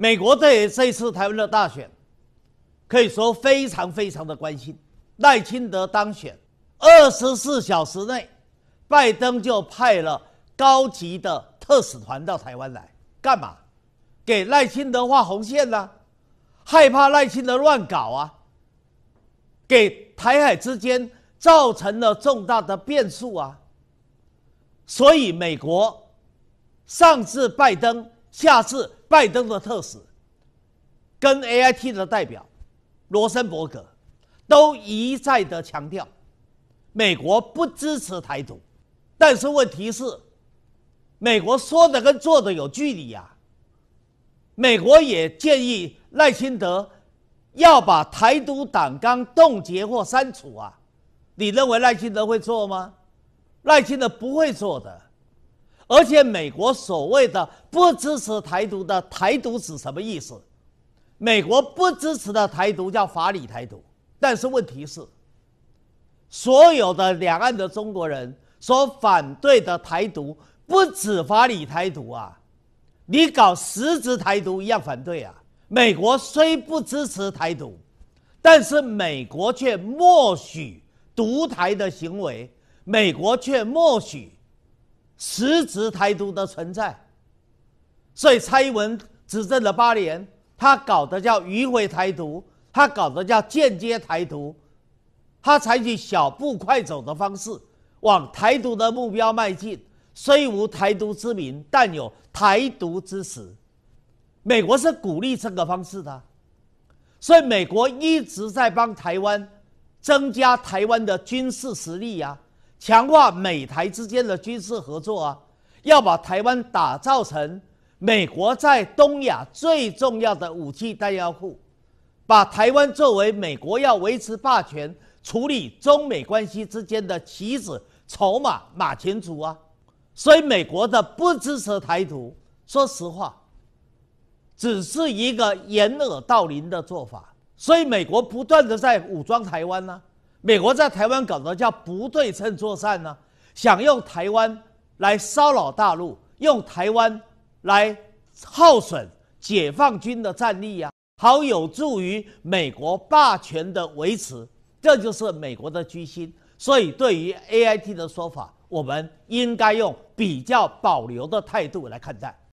美国对这次台湾的大选，可以说非常非常的关心。赖清德当选，二十四小时内，拜登就派了高级的特使团到台湾来，干嘛？给赖清德画红线呢？害怕赖清德乱搞啊，给台海之间造成了重大的变数啊。所以，美国上至拜登，下至拜登的特使跟 A.I.T 的代表罗森伯格都一再的强调，美国不支持台独，但是问题是，美国说的跟做的有距离呀。美国也建议赖清德要把台独党纲冻结或删除啊，你认为赖清德会做吗？赖清德不会做的。而且美国所谓的不支持台独的台独指什么意思？美国不支持的台独叫法理台独，但是问题是，所有的两岸的中国人所反对的台独不止法理台独啊，你搞实质台独一样反对啊。美国虽不支持台独，但是美国却默许独台的行为，美国却默许。实质台独的存在，所以蔡英文执政了八年，他搞的叫迂回台独，他搞的叫间接台独，他采取小步快走的方式往台独的目标迈进，虽无台独之名，但有台独之实。美国是鼓励这个方式的，所以美国一直在帮台湾增加台湾的军事实力呀。强化美台之间的军事合作啊，要把台湾打造成美国在东亚最重要的武器弹药库，把台湾作为美国要维持霸权、处理中美关系之间的棋子、筹码、马前卒啊。所以美国的不支持台独，说实话，只是一个掩耳盗铃的做法。所以美国不断的在武装台湾呢。美国在台湾搞的叫不对称作战呢，想用台湾来骚扰大陆，用台湾来耗损解放军的战力呀，好有助于美国霸权的维持，这就是美国的居心。所以对于 AIT 的说法，我们应该用比较保留的态度来看待。